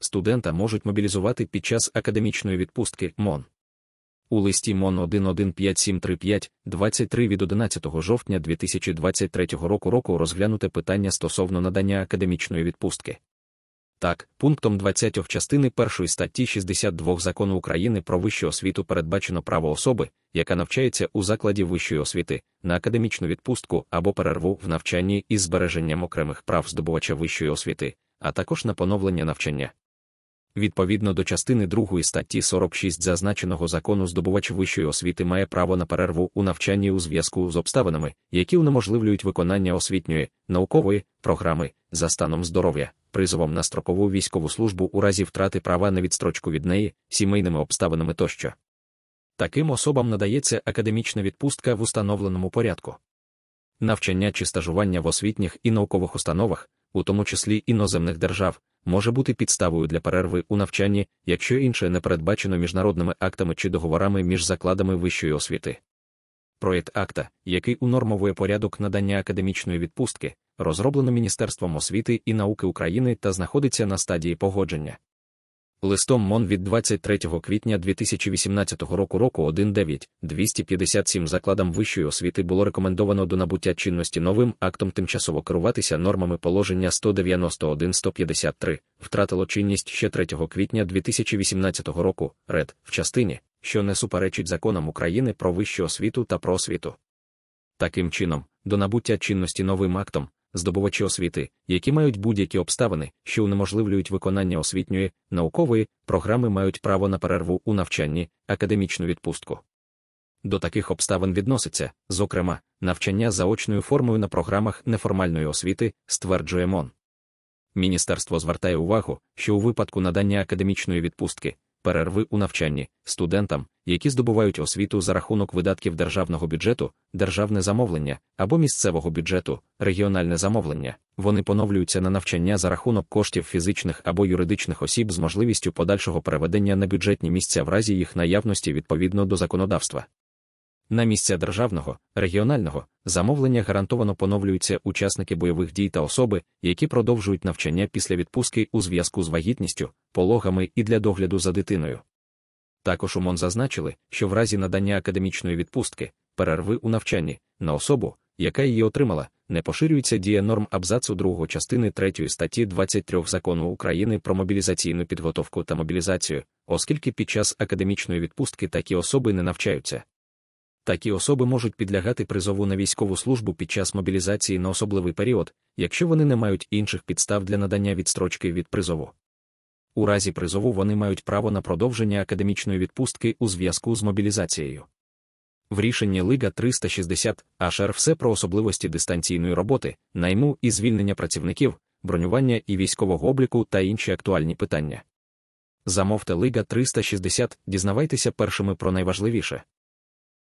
студента можуть мобілізувати під час академічної відпустки МОН. У листі МОН 115735 23 від 11 жовтня 2023 року року розглянуте питання стосовно надання академічної відпустки. Так, пунктом 20 частини 1 статті 62 закону України про вищу освіту передбачено право особи, яка навчається у закладі вищої освіти, на академічну відпустку або перерву в навчанні із збереженням окремих прав здобувача вищої освіти, а також на поновлення навчання. Відповідно до частини 2 статті 46 зазначеного закону, здобувач вищої освіти має право на перерву у навчанні у зв'язку з обставинами, які унеможливлюють виконання освітньої, наукової програми за станом здоров'я, призовом на строкову військову службу у разі втрати права на відстрочку від неї, сімейними обставинами тощо. Таким особам надається академічна відпустка в установленому порядку. Навчання чи стажування в освітніх і наукових установах, у тому числі іноземних держав може бути підставою для перерви у навчанні, якщо інше не передбачено міжнародними актами чи договорами між закладами вищої освіти. Проєкт акта, який унормовує порядок надання академічної відпустки, розроблено Міністерством освіти і науки України та знаходиться на стадії погодження. Листом МОН від 23 квітня 2018 року року 19257 закладам вищої освіти було рекомендовано до набуття чинності новим актом тимчасово керуватися нормами положення 191-153, втратило чинність ще 3 квітня 2018 року ред в частині, що не суперечить законам України про вищу освіту та про освіту. Таким чином, до набуття чинності новим актом, здобувачі освіти, які мають будь-які обставини, що унеможливлюють виконання освітньої, наукової програми, мають право на перерву у навчанні, академічну відпустку. До таких обставин відноситься, зокрема, навчання заочною формою на програмах неформальної освіти, стверджує МОН. Міністерство звертає увагу, що у випадку надання академічної відпустки перерви у навчанні студентам, які здобувають освіту за рахунок видатків державного бюджету, державне замовлення або місцевого бюджету, регіональне замовлення. Вони поновлюються на навчання за рахунок коштів фізичних або юридичних осіб з можливістю подальшого переведення на бюджетні місця в разі їх наявності відповідно до законодавства. На місця державного, регіонального замовлення гарантовано поновлюються учасники бойових дій та особи, які продовжують навчання після відпустки у зв'язку з вагітністю, пологами і для догляду за дитиною. Також УМОН зазначили, що в разі надання академічної відпустки, перерви у навчанні на особу, яка її отримала, не поширюється дія норм абзацу 2 частини 3 статті 23 закону України про мобілізаційну підготовку та мобілізацію, оскільки під час академічної відпустки такі особи не навчаються. Такі особи можуть підлягати призову на військову службу під час мобілізації на особливий період, якщо вони не мають інших підстав для надання відстрочки від призову. У разі призову вони мають право на продовження академічної відпустки у зв'язку з мобілізацією. В рішенні Лига 360 HR все про особливості дистанційної роботи, найму і звільнення працівників, бронювання і військового обліку та інші актуальні питання. Замовте Лига 360, дізнавайтеся першими про найважливіше.